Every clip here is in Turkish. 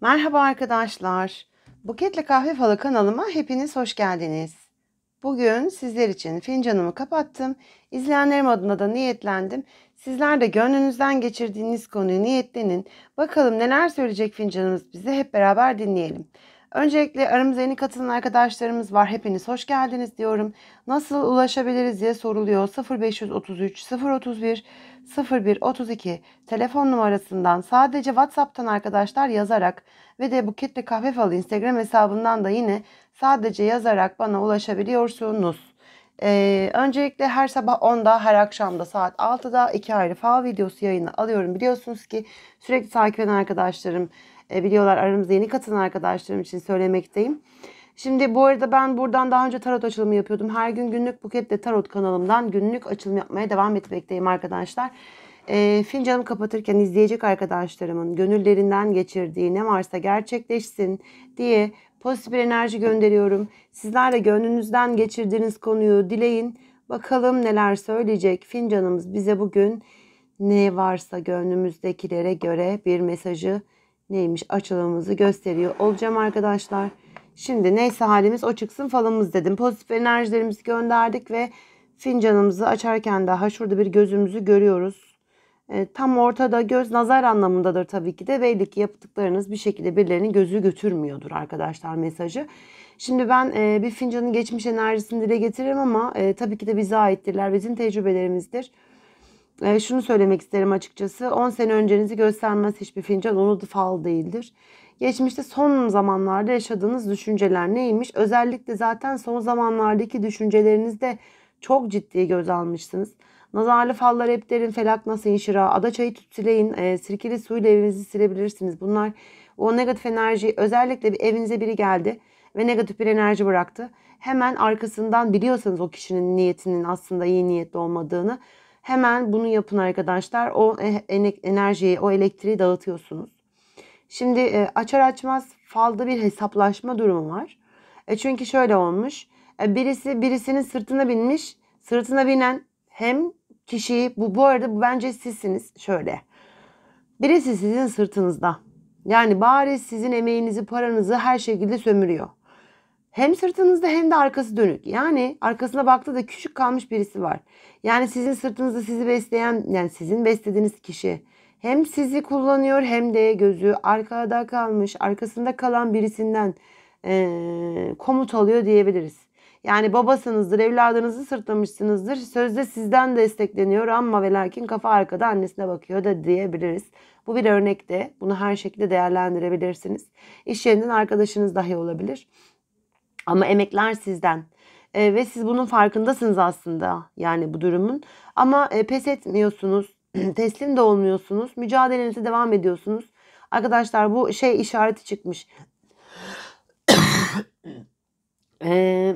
Merhaba arkadaşlar. Buketle Kahve Falı kanalıma hepiniz hoş geldiniz. Bugün sizler için fincanımı kapattım. İzleyenlerim adına da niyetlendim. Sizler de gönlünüzden geçirdiğiniz konuyu niyetlenin. Bakalım neler söyleyecek fincanımız bize hep beraber dinleyelim. Öncelikle aramıza yeni katılan arkadaşlarımız var. Hepiniz hoş geldiniz diyorum. Nasıl ulaşabiliriz diye soruluyor. 0533 031 0132 telefon numarasından sadece WhatsApp'tan arkadaşlar yazarak ve de Buket Kahve Falı Instagram hesabından da yine sadece yazarak bana ulaşabiliyorsunuz. Ee, öncelikle her sabah 10'da her akşamda saat 6'da iki ayrı fal videosu yayını alıyorum. Biliyorsunuz ki sürekli takip eden arkadaşlarım e, biliyorlar aramızda yeni katılan arkadaşlarım için söylemekteyim. Şimdi bu arada ben buradan daha önce tarot açılımı yapıyordum. Her gün günlük buketle tarot kanalımdan günlük açılım yapmaya devam etmekteyim arkadaşlar. E, fincanımı kapatırken izleyecek arkadaşlarımın gönüllerinden geçirdiği ne varsa gerçekleşsin diye pozitif bir enerji gönderiyorum. Sizler de gönlünüzden geçirdiğiniz konuyu dileyin. Bakalım neler söyleyecek fincanımız bize bugün ne varsa gönlümüzdekilere göre bir mesajı neymiş açılımımızı gösteriyor olacağım arkadaşlar. Şimdi neyse halimiz o çıksın falımız dedim. Pozitif enerjilerimizi gönderdik ve fincanımızı açarken daha şurada bir gözümüzü görüyoruz. E, tam ortada göz nazar anlamındadır tabii ki de. Belli ki yaptıklarınız bir şekilde birilerinin gözü götürmüyordur arkadaşlar mesajı. Şimdi ben e, bir fincanın geçmiş enerjisini dile getiririm ama e, tabii ki de bize aittirler. Bizim tecrübelerimizdir. E, şunu söylemek isterim açıkçası. 10 sene öncenizi göstermez hiçbir fincan onu da fal değildir. Geçmişte son zamanlarda yaşadığınız düşünceler neymiş? Özellikle zaten son zamanlardaki düşüncelerinizde çok ciddi göz almışsınız. Nazarlı fallar hep derin, felak nasıl inşira, ada çayı tütsüleyin, e, sirkeli suyla evinizi silebilirsiniz. Bunlar o negatif enerji özellikle bir evinize biri geldi ve negatif bir enerji bıraktı. Hemen arkasından biliyorsanız o kişinin niyetinin aslında iyi niyetli olmadığını Hemen bunu yapın arkadaşlar. O e, enerjiyi, o elektriği dağıtıyorsunuz. Şimdi e, açar açmaz falda bir hesaplaşma durumu var. E, çünkü şöyle olmuş. birisi birisinin sırtına binmiş. Sırtına binen hem kişiyi bu bu arada bu bence sizsiniz şöyle. Birisi sizin sırtınızda. Yani bari sizin emeğinizi, paranızı her şekilde sömürüyor. Hem sırtınızda hem de arkası dönük. Yani arkasına baktı da küçük kalmış birisi var. Yani sizin sırtınızda sizi besleyen yani sizin beslediğiniz kişi hem sizi kullanıyor hem de gözü arkada kalmış arkasında kalan birisinden e, komut alıyor diyebiliriz. Yani babasınızdır, evladınızı sırtlamışsınızdır. Sözde sizden destekleniyor ama ve lakin kafa arkada annesine bakıyor da diyebiliriz. Bu bir örnekte. Bunu her şekilde değerlendirebilirsiniz. İş yerinden arkadaşınız dahi olabilir. Ama emekler sizden. E, ve siz bunun farkındasınız aslında yani bu durumun. Ama e, pes etmiyorsunuz, teslim de olmuyorsunuz, mücadelenize devam ediyorsunuz. Arkadaşlar bu şey işareti çıkmış. e,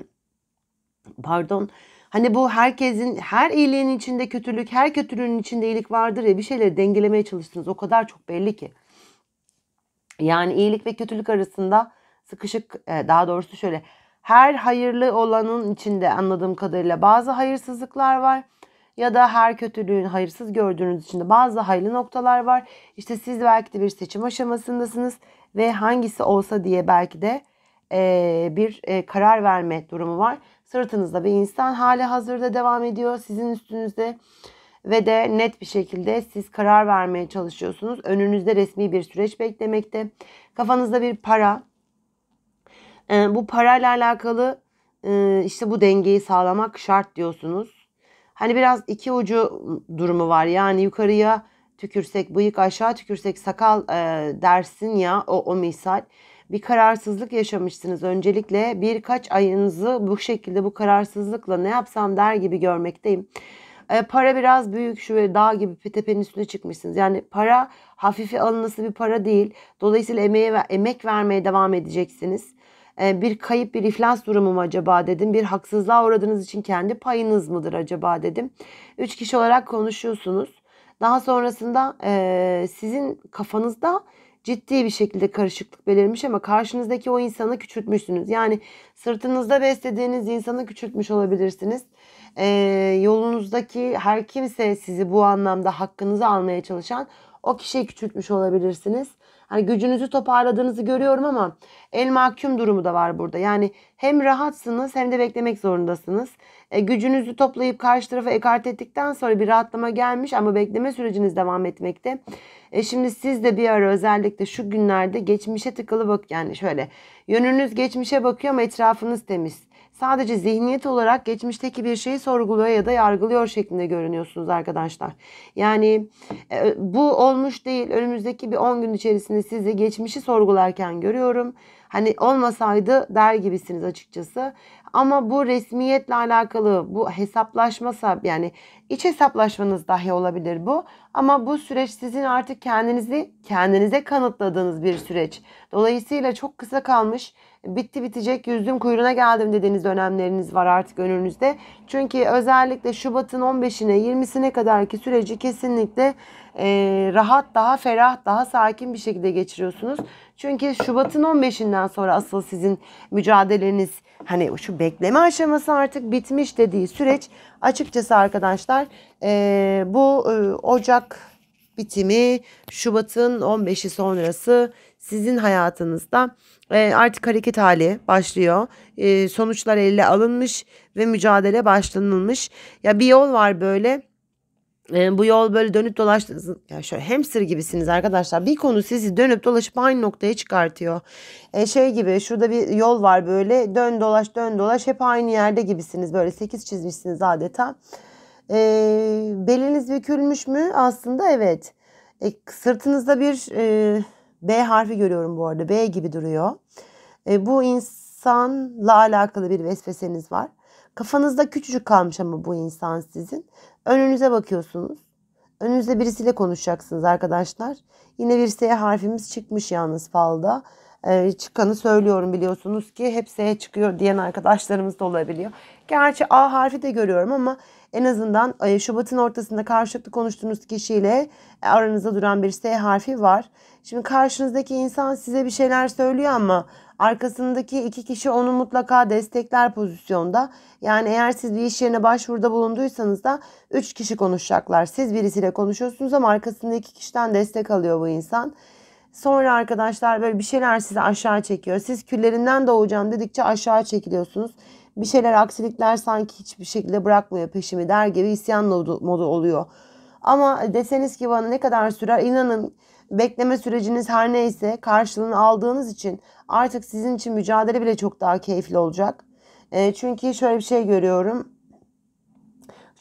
pardon. Hani bu herkesin her iyiliğin içinde kötülük, her kötülüğün içinde iyilik vardır ya bir şeyleri dengelemeye çalıştınız. O kadar çok belli ki. Yani iyilik ve kötülük arasında sıkışık e, daha doğrusu şöyle her hayırlı olanın içinde anladığım kadarıyla bazı hayırsızlıklar var ya da her kötülüğün hayırsız gördüğünüz içinde bazı hayırlı noktalar var. İşte siz belki de bir seçim aşamasındasınız ve hangisi olsa diye belki de bir karar verme durumu var. Sırtınızda bir insan hali hazırda devam ediyor sizin üstünüzde ve de net bir şekilde siz karar vermeye çalışıyorsunuz. Önünüzde resmi bir süreç beklemekte. Kafanızda bir para, e, bu parayla alakalı e, işte bu dengeyi sağlamak şart diyorsunuz. Hani biraz iki ucu durumu var. Yani yukarıya tükürsek bıyık aşağı tükürsek sakal e, dersin ya o, o misal. Bir kararsızlık yaşamışsınız. Öncelikle birkaç ayınızı bu şekilde bu kararsızlıkla ne yapsam der gibi görmekteyim. E, para biraz büyük şu ve dağ gibi tepenin üstüne çıkmışsınız. Yani para hafife alınması bir para değil. Dolayısıyla emeğe ve emek vermeye devam edeceksiniz. Ee, bir kayıp bir iflas durumu mu acaba dedim. Bir haksızlığa uğradığınız için kendi payınız mıdır acaba dedim. Üç kişi olarak konuşuyorsunuz. Daha sonrasında e, sizin kafanızda ciddi bir şekilde karışıklık belirmiş ama karşınızdaki o insanı küçültmüşsünüz. Yani sırtınızda beslediğiniz insanı küçültmüş olabilirsiniz. Ee, yolunuzdaki her kimse sizi bu anlamda hakkınızı almaya çalışan o kişiyi küçültmüş olabilirsiniz. Hani gücünüzü toparladığınızı görüyorum ama el mahkum durumu da var burada. Yani hem rahatsınız hem de beklemek zorundasınız. E, gücünüzü toplayıp karşı tarafa ekart ettikten sonra bir rahatlama gelmiş ama bekleme süreciniz devam etmekte. E, şimdi siz de bir ara özellikle şu günlerde geçmişe tıkılı bak yani şöyle yönünüz geçmişe bakıyor ama etrafınız temiz. Sadece zihniyet olarak geçmişteki bir şeyi sorguluyor ya da yargılıyor şeklinde görünüyorsunuz arkadaşlar. Yani e, bu olmuş değil. Önümüzdeki bir 10 gün içerisinde sizi geçmişi sorgularken görüyorum. Hani olmasaydı der gibisiniz açıkçası. Ama bu resmiyetle alakalı bu hesaplaşma yani İç hesaplaşmanız dahi olabilir bu. Ama bu süreç sizin artık kendinizi kendinize kanıtladığınız bir süreç. Dolayısıyla çok kısa kalmış, bitti bitecek, yüzdüm kuyruğuna geldim dediğiniz dönemleriniz var artık önünüzde. Çünkü özellikle Şubat'ın 15'ine 20'sine kadarki süreci kesinlikle e, rahat, daha ferah, daha sakin bir şekilde geçiriyorsunuz. Çünkü Şubat'ın 15'inden sonra asıl sizin mücadeleniz hani şu bekleme aşaması artık bitmiş dediği süreç Açıkçası arkadaşlar e, bu e, Ocak bitimi Şubat'ın 15'i sonrası sizin hayatınızda e, artık hareket hali başlıyor. E, sonuçlar elle alınmış ve mücadele başlanılmış. Ya bir yol var böyle e, bu yol böyle dönüp dolaştınız. Yani şöyle hamster gibisiniz arkadaşlar. Bir konu sizi dönüp dolaşıp aynı noktaya çıkartıyor. E, şey gibi şurada bir yol var böyle dön dolaş dön dolaş hep aynı yerde gibisiniz. Böyle sekiz çizmişsiniz adeta. E, beliniz bükülmüş mü? Aslında evet. E, sırtınızda bir e, B harfi görüyorum bu arada. B gibi duruyor. E, bu insanla alakalı bir vesveseniz var. Kafanızda küçücük kalmış ama bu insan sizin. Önünüze bakıyorsunuz. Önünüzde birisiyle konuşacaksınız arkadaşlar. Yine bir S harfimiz çıkmış yalnız falda. Ee, çıkanı söylüyorum biliyorsunuz ki hep S çıkıyor diyen arkadaşlarımız da olabiliyor. Gerçi A harfi de görüyorum ama en azından e, Şubat'ın ortasında karşılıklı konuştuğunuz kişiyle e, aranızda duran bir S harfi var. Şimdi karşınızdaki insan size bir şeyler söylüyor ama Arkasındaki iki kişi onu mutlaka destekler pozisyonda. Yani eğer siz bir iş yerine başvuruda bulunduysanız da üç kişi konuşacaklar. Siz birisiyle konuşuyorsunuz ama arkasında iki kişiden destek alıyor bu insan. Sonra arkadaşlar böyle bir şeyler sizi aşağı çekiyor. Siz küllerinden doğacağım dedikçe aşağı çekiliyorsunuz. Bir şeyler aksilikler sanki hiçbir şekilde bırakmıyor peşimi der gibi isyan modu, modu oluyor ama deseniz ki bana ne kadar sürer inanın bekleme süreciniz her neyse karşılığını aldığınız için artık sizin için mücadele bile çok daha keyifli olacak. E, çünkü şöyle bir şey görüyorum.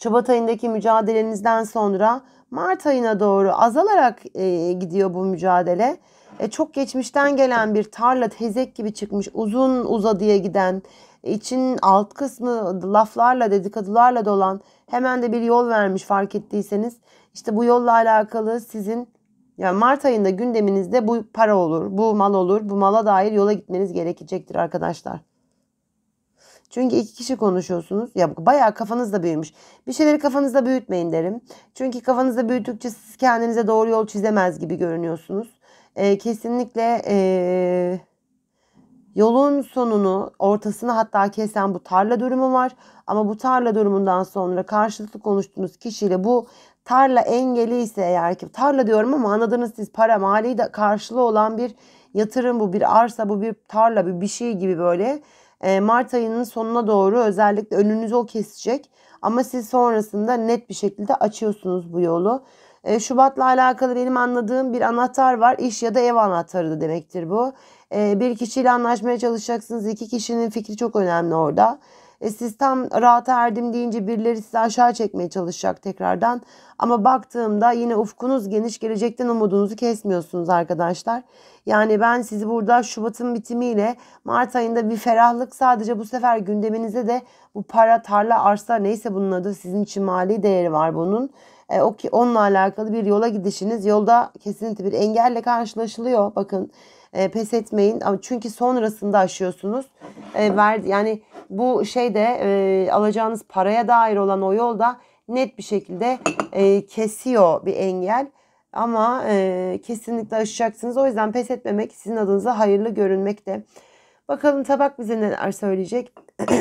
Şubat ayındaki mücadelenizden sonra Mart ayına doğru azalarak e, gidiyor bu mücadele. E, çok geçmişten gelen bir tarla tezek gibi çıkmış uzun uzadıya giden için alt kısmı laflarla dedikadılarla dolan hemen de bir yol vermiş fark ettiyseniz. İşte bu yolla alakalı sizin yani Mart ayında gündeminizde bu para olur, bu mal olur, bu mala dair yola gitmeniz gerekecektir arkadaşlar. Çünkü iki kişi konuşuyorsunuz. Ya bayağı kafanızda büyümüş. Bir şeyleri kafanızda büyütmeyin derim. Çünkü kafanızda büyüttükçe siz kendinize doğru yol çizemez gibi görünüyorsunuz. Ee, kesinlikle ee, Yolun sonunu, ortasını hatta kesen bu tarla durumu var. Ama bu tarla durumundan sonra karşılıklı konuştuğunuz kişiyle bu tarla engeli ise eğer ki tarla diyorum ama anladınız siz para mali de karşılığı olan bir yatırım bu bir arsa bu bir tarla bir bir şey gibi böyle Mart ayının sonuna doğru özellikle önünüzü o kesecek ama siz sonrasında net bir şekilde açıyorsunuz bu yolu. E, Şubat'la alakalı benim anladığım bir anahtar var. İş ya da ev anahtarı da demektir bu. E, bir kişiyle anlaşmaya çalışacaksınız. İki kişinin fikri çok önemli orada. E, siz tam rahata erdim deyince birileri sizi aşağı çekmeye çalışacak tekrardan. Ama baktığımda yine ufkunuz geniş gelecekten umudunuzu kesmiyorsunuz arkadaşlar. Yani ben sizi burada Şubat'ın bitimiyle Mart ayında bir ferahlık sadece bu sefer gündeminize de bu para, tarla, arsa neyse bunun adı sizin için mali değeri var bunun e, o ki onunla alakalı bir yola gidişiniz yolda kesinlikle bir engelle karşılaşılıyor. Bakın e, pes etmeyin çünkü sonrasında aşıyorsunuz. E, ver, yani bu şeyde e, alacağınız paraya dair olan o yolda net bir şekilde e, kesiyor bir engel. Ama e, kesinlikle aşacaksınız. O yüzden pes etmemek sizin adınıza hayırlı görünmekte. Bakalım tabak bize neler söyleyecek.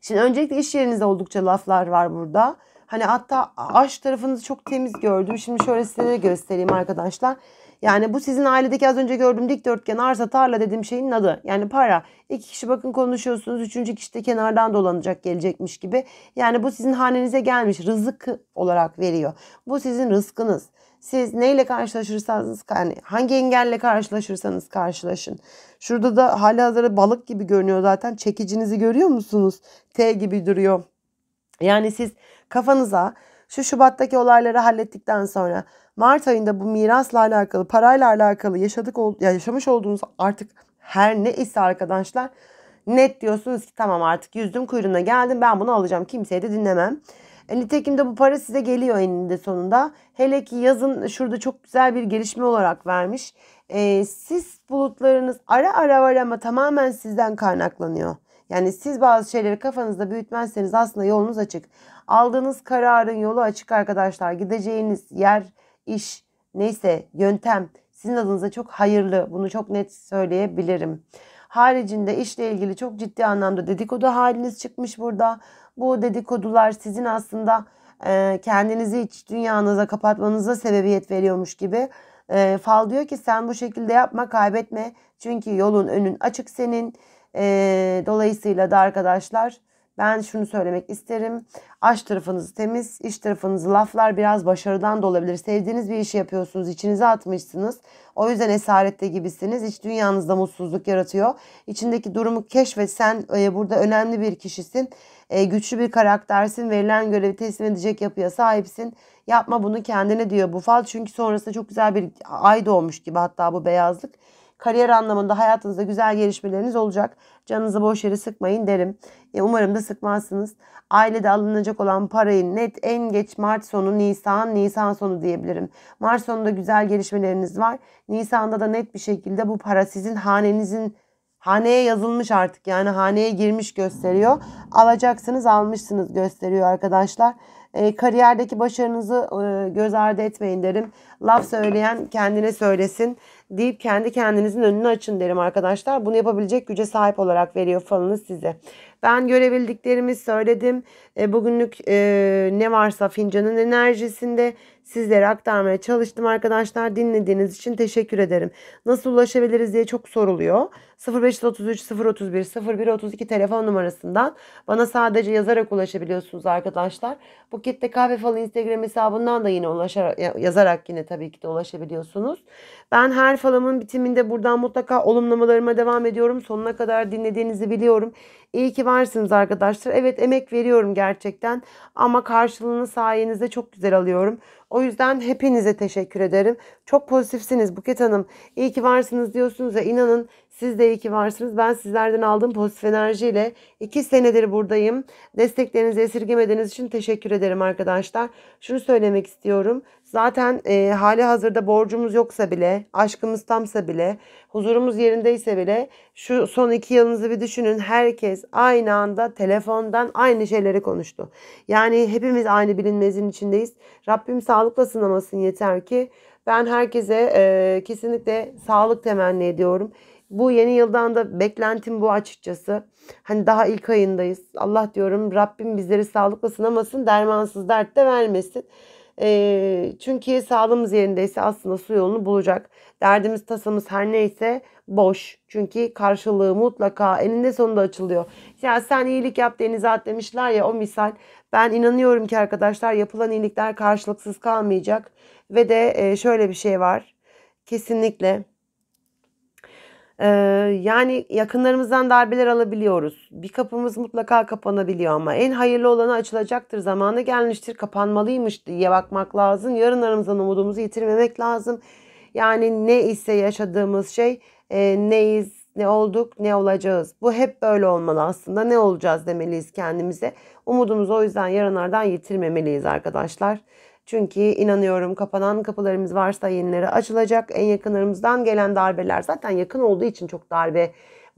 Şimdi öncelikle iş yerinizde oldukça laflar var burada. Hani hatta aş tarafınızı çok temiz gördüm. Şimdi şöyle size göstereyim arkadaşlar. Yani bu sizin ailedeki az önce gördüğüm dikdörtgen arsa tarla dediğim şeyin adı. Yani para. İki kişi bakın konuşuyorsunuz. Üçüncü kişi de kenardan dolanacak gelecekmiş gibi. Yani bu sizin hanenize gelmiş. Rızık olarak veriyor. Bu sizin rızkınız. Siz neyle karşılaşırsanız yani hangi engelle karşılaşırsanız karşılaşın. Şurada da hali hazırda balık gibi görünüyor zaten. Çekicinizi görüyor musunuz? T gibi duruyor. Yani siz kafanıza şu Şubat'taki olayları hallettikten sonra Mart ayında bu mirasla alakalı, parayla alakalı yaşadık ya yaşamış olduğunuz artık her ne ise arkadaşlar net diyorsunuz ki tamam artık yüzdüm kuyruğuna geldim ben bunu alacağım kimseye de dinlemem. E, nitekim de bu para size geliyor eninde sonunda. Hele ki yazın şurada çok güzel bir gelişme olarak vermiş. E, sis bulutlarınız ara ara var ama tamamen sizden kaynaklanıyor. Yani siz bazı şeyleri kafanızda büyütmezseniz aslında yolunuz açık. Aldığınız kararın yolu açık arkadaşlar. Gideceğiniz yer, iş, neyse yöntem sizin adınıza çok hayırlı. Bunu çok net söyleyebilirim. Haricinde işle ilgili çok ciddi anlamda dedikodu haliniz çıkmış burada. Bu dedikodular sizin aslında e, kendinizi iç dünyanıza kapatmanıza sebebiyet veriyormuş gibi. E, Fal diyor ki sen bu şekilde yapma kaybetme. Çünkü yolun önün açık senin. E, dolayısıyla da arkadaşlar ben şunu söylemek isterim. Aşk tarafınız temiz, iş tarafınız laflar biraz başarıdan da olabilir. Sevdiğiniz bir işi yapıyorsunuz, içinize atmışsınız. O yüzden esarette gibisiniz. İç dünyanızda mutsuzluk yaratıyor. İçindeki durumu keşfet. Sen e, burada önemli bir kişisin. E, güçlü bir karaktersin. Verilen görevi teslim edecek yapıya sahipsin. Yapma bunu kendine diyor bu fal. Çünkü sonrasında çok güzel bir ay doğmuş gibi hatta bu beyazlık. Kariyer anlamında hayatınızda güzel gelişmeleriniz olacak. Canınızı boş yere sıkmayın derim. E, umarım da sıkmazsınız. Ailede alınacak olan parayı net en geç Mart sonu, Nisan, Nisan sonu diyebilirim. Mart sonunda güzel gelişmeleriniz var. Nisan'da da net bir şekilde bu para sizin hanenizin haneye yazılmış artık yani haneye girmiş gösteriyor. Alacaksınız almışsınız gösteriyor arkadaşlar. E, kariyerdeki başarınızı e, göz ardı etmeyin derim. Laf söyleyen kendine söylesin deyip kendi kendinizin önünü açın derim arkadaşlar. Bunu yapabilecek güce sahip olarak veriyor falınız size. Ben görebildiklerimi söyledim. E, bugünlük e, ne varsa fincanın enerjisinde sizlere aktarmaya çalıştım arkadaşlar. Dinlediğiniz için teşekkür ederim. Nasıl ulaşabiliriz diye çok soruluyor. 0533 031 0132 telefon numarasından bana sadece yazarak ulaşabiliyorsunuz arkadaşlar. Bu kitle kahve falı Instagram hesabından da yine ulaşarak, yazarak yine tabii ki de ulaşabiliyorsunuz. Ben her falımın bitiminde buradan mutlaka olumlamalarıma devam ediyorum. Sonuna kadar dinlediğinizi biliyorum. İyi ki varsınız arkadaşlar. Evet emek veriyorum gerçekten ama karşılığını sayenizde çok güzel alıyorum. O yüzden hepinize teşekkür ederim. Çok pozitifsiniz Buket Hanım. İyi ki varsınız diyorsunuz ya inanın siz de iyi ki varsınız. Ben sizlerden aldığım pozitif enerjiyle 2 senedir buradayım. Desteklerinizi esirgemediğiniz için teşekkür ederim arkadaşlar. Şunu söylemek istiyorum. Zaten e, hali hazırda borcumuz yoksa bile, aşkımız tamsa bile, huzurumuz yerindeyse bile şu son iki yılınızı bir düşünün. Herkes aynı anda telefondan aynı şeyleri konuştu. Yani hepimiz aynı bilinmezin içindeyiz. Rabbim sağlıkla sınamasın yeter ki. Ben herkese e, kesinlikle sağlık temenni ediyorum bu yeni yıldan da beklentim bu açıkçası. Hani daha ilk ayındayız. Allah diyorum Rabbim bizleri sağlıkla sınamasın, dermansız dert de vermesin. E, çünkü sağlığımız yerindeyse aslında su yolunu bulacak. Derdimiz, tasamız her neyse boş. Çünkü karşılığı mutlaka eninde sonunda açılıyor. Ya sen iyilik yap denize at demişler ya o misal. Ben inanıyorum ki arkadaşlar yapılan iyilikler karşılıksız kalmayacak. Ve de e, şöyle bir şey var. Kesinlikle ee, yani yakınlarımızdan darbeler alabiliyoruz. Bir kapımız mutlaka kapanabiliyor ama en hayırlı olanı açılacaktır. Zamanı gelmiştir, kapanmalıymış diye bakmak lazım. Yarınlarımızdan umudumuzu yitirmemek lazım. Yani ne ise yaşadığımız şey e, neyiz, ne olduk, ne olacağız. Bu hep böyle olmalı aslında. Ne olacağız demeliyiz kendimize. Umudumuzu o yüzden yarınlardan yitirmemeliyiz arkadaşlar. Çünkü inanıyorum kapanan kapılarımız varsa yenileri açılacak. En yakınlarımızdan gelen darbeler zaten yakın olduğu için çok darbe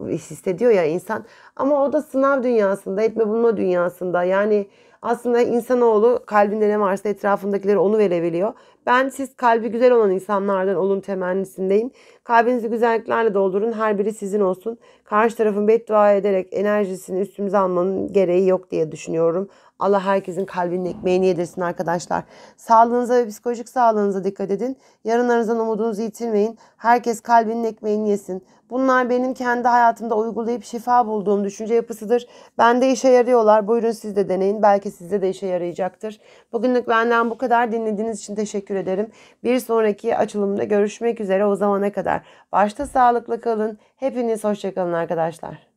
hissediyor ya insan. Ama o da sınav dünyasında, etme bulma dünyasında. Yani aslında insanoğlu kalbinde ne varsa etrafındakileri onu verebiliyor. Ben siz kalbi güzel olan insanlardan olun temennisindeyim. Kalbinizi güzelliklerle doldurun. Her biri sizin olsun. Karşı tarafın beddua ederek enerjisini üstümüze almanın gereği yok diye düşünüyorum. Allah herkesin kalbinin ekmeğini yedirsin arkadaşlar. Sağlığınıza ve psikolojik sağlığınıza dikkat edin. Yarınlarınızdan umudunuzu yitirmeyin. Herkes kalbinin ekmeğini yesin. Bunlar benim kendi hayatımda uygulayıp şifa bulduğum düşünce yapısıdır. Bende işe yarıyorlar. Buyurun siz de deneyin. Belki sizde de işe yarayacaktır. Bugünlük benden bu kadar. Dinlediğiniz için teşekkür teşekkür ederim. Bir sonraki açılımda görüşmek üzere o zamana kadar. Başta sağlıklı kalın. Hepiniz hoşçakalın arkadaşlar.